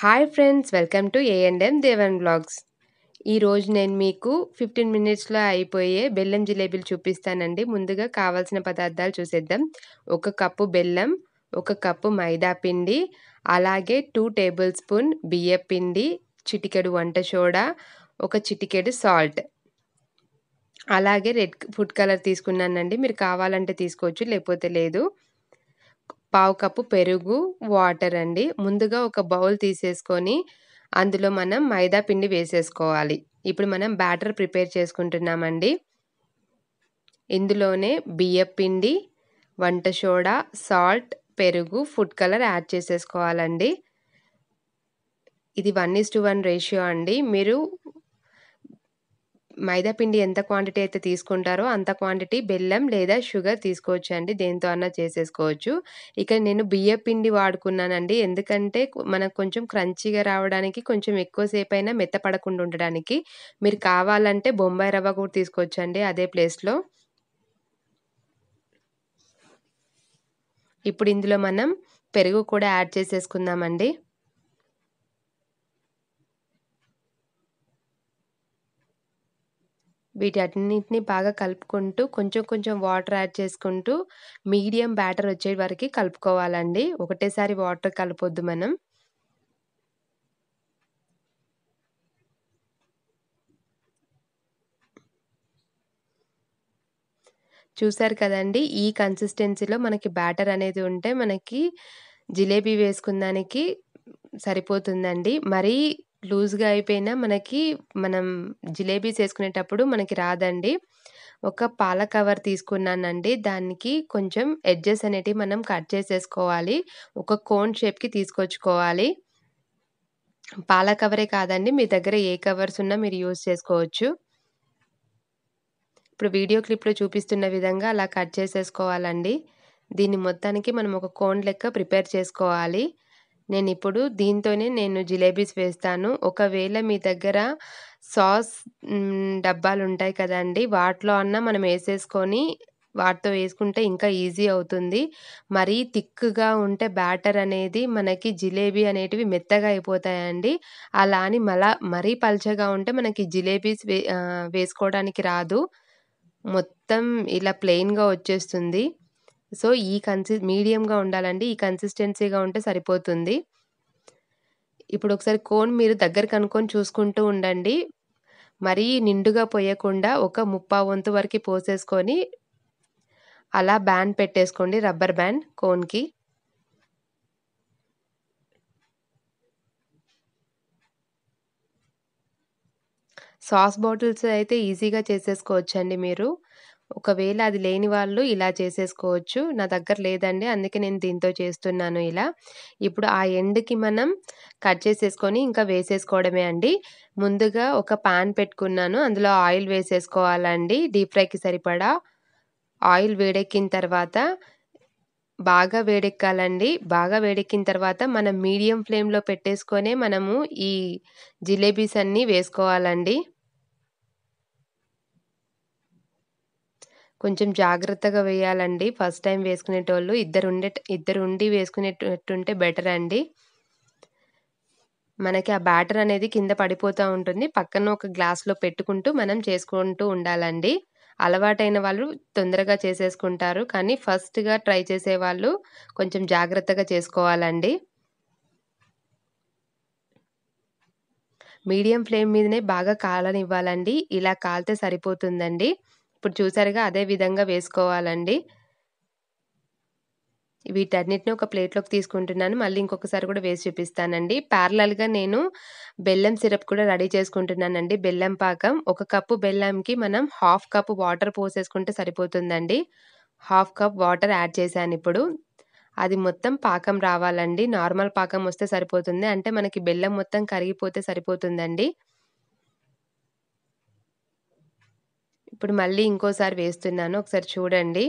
hi friends welcome to A and M Devan blogs ఈరోజు నేను మీకు ఫిఫ్టీన్ మినిట్స్లో అయిపోయే బెల్లం జిలేబీలు చూపిస్తానండి ముందుగా కావాల్సిన పదార్థాలు చూసేద్దాం ఒక కప్పు బెల్లం ఒక కప్పు మైదా పిండి అలాగే టూ టేబుల్ స్పూన్ బియ్య పిండి చిటికెడు వంట సోడా ఒక చిటికెడు సాల్ట్ అలాగే రెడ్ ఫుడ్ కలర్ తీసుకున్నానండి మీరు కావాలంటే తీసుకోవచ్చు లేకపోతే లేదు పావు కప్పు పెరుగు వాటర్ అండి ముందుగా ఒక బౌల్ తీసేసుకొని అందులో మనం మైదా పిండి వేసేసుకోవాలి ఇప్పుడు మనం బ్యాటర్ ప్రిపేర్ చేసుకుంటున్నామండి ఇందులోనే బియ్యం పిండి వంట సోడా సాల్ట్ పెరుగు ఫుడ్ కలర్ యాడ్ చేసేసుకోవాలండి ఇది one is to one ratio అండి మీరు మైదా పిండి ఎంత క్వాంటిటీ అయితే తీసుకుంటారో అంత క్వాంటిటీ బెల్లం లేదా షుగర్ తీసుకోవచ్చు అండి దేంతో అన్నా చేసేసుకోవచ్చు ఇక్కడ నేను బియ్య పిండి వాడుకున్నానండి ఎందుకంటే మనకు కొంచెం క్రంచీగా రావడానికి కొంచెం ఎక్కువసేపు అయినా మెత్తపడకుండా ఉండడానికి మీరు కావాలంటే బొంబాయి రవ్వ కూడా తీసుకోవచ్చండి అదే ప్లేస్లో ఇప్పుడు ఇందులో మనం పెరుగు కూడా యాడ్ చేసేసుకుందామండి వీటి అన్నింటినీ బాగా కలుపుకుంటూ కొంచెం కొంచెం వాటర్ యాడ్ చేసుకుంటూ మీడియం బ్యాటర్ వచ్చే వరకు కలుపుకోవాలండి ఒకటేసారి వాటర్ కలపొద్దు మనం చూసారు కదండి ఈ కన్సిస్టెన్సీలో మనకి బ్యాటర్ అనేది ఉంటే మనకి జిలేబీ వేసుకున్నానికి సరిపోతుందండి మరీ లూజ్గా అయిపోయినా మనకి మనం జిలేబీస్ వేసుకునేటప్పుడు మనకి రాదండి ఒక పాల కవర్ తీసుకున్నానండి దానికి కొంచెం ఎడ్జెస్ అనేటివి మనం కట్ చేసేసుకోవాలి ఒక కోన్ షేప్కి తీసుకొచ్చుకోవాలి పాల కవరే కాదండి మీ దగ్గర ఏ కవర్స్ ఉన్నా మీరు యూజ్ చేసుకోవచ్చు ఇప్పుడు వీడియో క్లిప్లో చూపిస్తున్న విధంగా అలా కట్ చేసేసుకోవాలండి దీన్ని మొత్తానికి మనం ఒక కోన్ లెక్క ప్రిపేర్ చేసుకోవాలి నేను ఇప్పుడు దీంతోనే నేను జిలేబీస్ వేస్తాను ఒకవేళ మీ దగ్గర సాస్ డబ్బాలు ఉంటాయి కదండి వాటిలో అన్న మనం వేసేసుకొని వాటితో వేసుకుంటే ఇంకా ఈజీ అవుతుంది మరీ థిక్గా ఉంటే బ్యాటర్ అనేది మనకి జిలేబీ అనేటివి మెత్తగా అయిపోతాయండి అలా అని మళ్ళా మరీ పల్చగా ఉంటే మనకి జిలేబీస్ వేసుకోవడానికి రాదు మొత్తం ఇలా ప్లెయిన్గా వచ్చేస్తుంది సో ఈ కన్సి మీడియంగా ఉండాలండి ఈ కన్సిస్టెన్సీగా ఉంటే సరిపోతుంది ఇప్పుడు ఒకసారి కోన్ మీరు దగ్గర కనుక్కొని చూసుకుంటూ ఉండండి మరీ నిండుగా పోయకుండా ఒక ముప్పా వంతు వరకు పోసేసుకొని అలా బ్యాండ్ పెట్టేసుకోండి రబ్బర్ బ్యాండ్ కోన్కి సాస్ బాటిల్స్ అయితే ఈజీగా చేసేసుకోవచ్చండి మీరు ఒకవేళ అది లేని వాళ్ళు ఇలా చేసేసుకోవచ్చు నా దగ్గర లేదండి అందుకే నేను దీంతో చేస్తున్నాను ఇలా ఇప్పుడు ఆ ఎండ్కి మనం కట్ చేసేసుకొని ఇంకా వేసేసుకోవడమే అండి ముందుగా ఒక పాన్ పెట్టుకున్నాను అందులో ఆయిల్ వేసేసుకోవాలండి డీప్ ఫ్రైకి సరిపడా ఆయిల్ వేడెక్కిన తర్వాత బాగా వేడెక్కాలండి బాగా వేడెక్కిన తర్వాత మనం మీడియం ఫ్లేమ్లో పెట్టేసుకొనే మనము ఈ జిలేబీస్ అన్నీ వేసుకోవాలండి కొంచెం జాగ్రత్తగా వేయాలండి ఫస్ట్ టైం వేసుకునేటోళ్ళు ఇద్దరు ఉండే ఇద్దరు ఉండి వేసుకునేటట్టుంటే బెటర్ అండి మనకి ఆ బ్యాటర్ అనేది కింద పడిపోతూ ఉంటుంది పక్కన ఒక గ్లాస్లో పెట్టుకుంటూ మనం చేసుకుంటూ ఉండాలండి అలవాటైన వాళ్ళు తొందరగా చేసేసుకుంటారు కానీ ఫస్ట్గా ట్రై చేసే వాళ్ళు కొంచెం జాగ్రత్తగా చేసుకోవాలండి మీడియం ఫ్లేమ్ మీదనే బాగా కాలనివ్వాలండి ఇలా కాలితే సరిపోతుందండి ఇప్పుడు చూసారుగా అదే విధంగా వేసుకోవాలండి వీటన్నిటిని ఒక ప్లేట్లోకి తీసుకుంటున్నాను మళ్ళీ ఇంకొకసారి కూడా వేసి చూపిస్తానండి ప్యారలల్గా నేను బెల్లం సిరప్ కూడా రెడీ చేసుకుంటున్నానండి బెల్లం పాకం ఒక కప్పు బెల్లంకి మనం హాఫ్ కప్ వాటర్ పోసేసుకుంటే సరిపోతుందండి హాఫ్ కప్ వాటర్ యాడ్ చేశాను ఇప్పుడు అది మొత్తం పాకం రావాలండి నార్మల్ పాకం వస్తే సరిపోతుంది అంటే మనకి బెల్లం మొత్తం కరిగిపోతే సరిపోతుందండి ఇప్పుడు మళ్ళీ ఇంకోసారి వేస్తున్నాను ఒకసారి చూడండి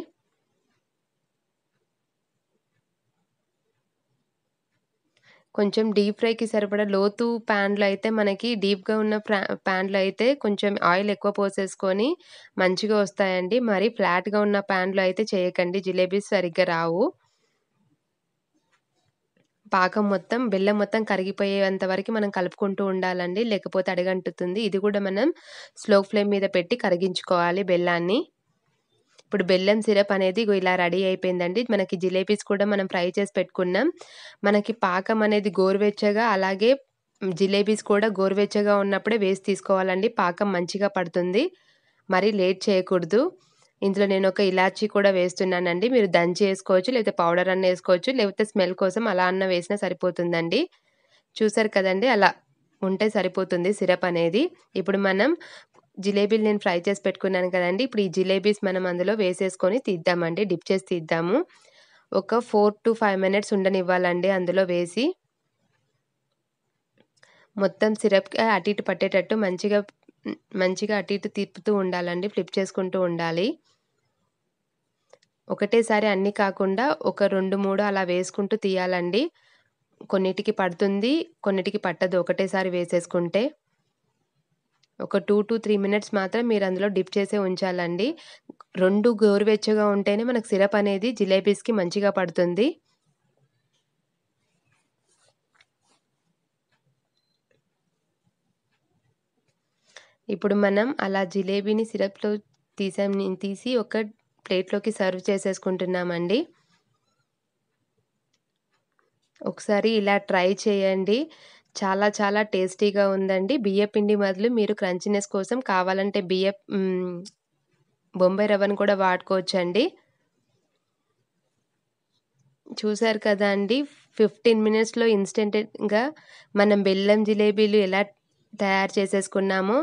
కొంచెం డీప్ ఫ్రైకి సరిపడా లోతు ప్యాన్లు అయితే మనకి డీప్గా ఉన్న ప్యాన్లు అయితే కొంచెం ఆయిల్ ఎక్కువ పోసేసుకొని మంచిగా వస్తాయండి మరి ఫ్లాట్గా ఉన్న ప్యాన్లు అయితే చేయకండి జిలేబీస్ సరిగ్గా రావు పాకం మొత్తం బెల్లం మొత్తం కరిగిపోయేంత వరకు మనం కలుపుకుంటూ ఉండాలండి లేకపోతే అడగంటుతుంది ఇది కూడా మనం స్లో ఫ్లేమ్ మీద పెట్టి కరిగించుకోవాలి బెల్లాన్ని ఇప్పుడు బెల్లం సిరప్ అనేది ఇలా రెడీ అయిపోయిందండి మనకి జిలేబీస్ కూడా మనం ఫ్రై చేసి పెట్టుకున్నాం మనకి పాకం అనేది గోరువెచ్చగా అలాగే జిలేబీస్ కూడా గోరువెచ్చగా ఉన్నప్పుడే వేసి తీసుకోవాలండి పాకం మంచిగా పడుతుంది మరీ లేట్ చేయకూడదు ఇందులో నేను ఒక ఇలాచీ కూడా వేస్తున్నానండి మీరు దంచి వేసుకోవచ్చు లేకపోతే పౌడర్ అన్న వేసుకోవచ్చు లేకపోతే స్మెల్ కోసం అలా అన్న వేసినా సరిపోతుందండి చూసారు కదండి అలా ఉంటే సరిపోతుంది సిరప్ అనేది ఇప్పుడు మనం జిలేబీలు నేను ఫ్రై చేసి పెట్టుకున్నాను కదండి ఇప్పుడు ఈ జిలేబీస్ మనం అందులో వేసేసుకొని తీద్దామండి డిప్ చేసి తీద్దాము ఒక ఫోర్ టు ఫైవ్ మినిట్స్ ఉండనివ్వాలండి అందులో వేసి మొత్తం సిరప్కి అటు ఇటు పట్టేటట్టు మంచిగా మంచిగా అటు ఇటు తిప్పుతూ ఉండాలండి ఫ్లిప్ చేసుకుంటూ ఉండాలి ఒకటేసారి అన్నీ కాకుండా ఒక రెండు మూడు అలా వేసుకుంటూ తీయాలండి కొన్నిటికి పడుతుంది కొన్నిటికి పట్టదు ఒకటేసారి వేసేసుకుంటే ఒక టూ టు త్రీ మినిట్స్ మాత్రం మీరు అందులో డిప్ చేసే ఉంచాలండి రెండు గోరువెచ్చగా ఉంటేనే మనకు సిరప్ అనేది జిలేబీస్కి మంచిగా పడుతుంది ఇప్పుడు మనం అలా జిలేబీని సిరప్లో తీసాం తీసి ఒక ప్లేట్లోకి సర్వ్ చేసేసుకుంటున్నామండి ఒకసారి ఇలా ట్రై చేయండి చాలా చాలా టేస్టీగా ఉందండి బియ్యపిండి బదులు మీరు క్రంచినెస్ కోసం కావాలంటే బియ్య బొంబాయి రవ్వను కూడా వాడుకోవచ్చండి చూసారు కదా అండి ఫిఫ్టీన్ మినిట్స్లో ఇన్స్టెంట్గా మనం బెల్లం జిలేబీలు ఎలా తయారు చేసేసుకున్నాము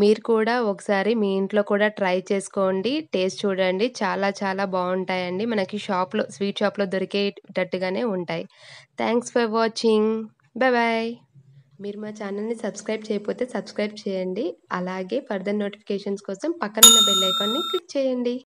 మీరు కూడా ఒకసారి మీ ఇంట్లో కూడా ట్రై చేసుకోండి టేస్ట్ చూడండి చాలా చాలా బాగుంటాయండి మనకి షాప్లో స్వీట్ షాప్లో దొరికేటట్టుగానే ఉంటాయి thanks for watching bye bye మీరు మా ఛానల్ని సబ్స్క్రైబ్ చేయకపోతే సబ్స్క్రైబ్ చేయండి అలాగే ఫర్దర్ నోటిఫికేషన్స్ కోసం పక్కనున్న బెల్ ఐకాన్ని క్లిక్ చేయండి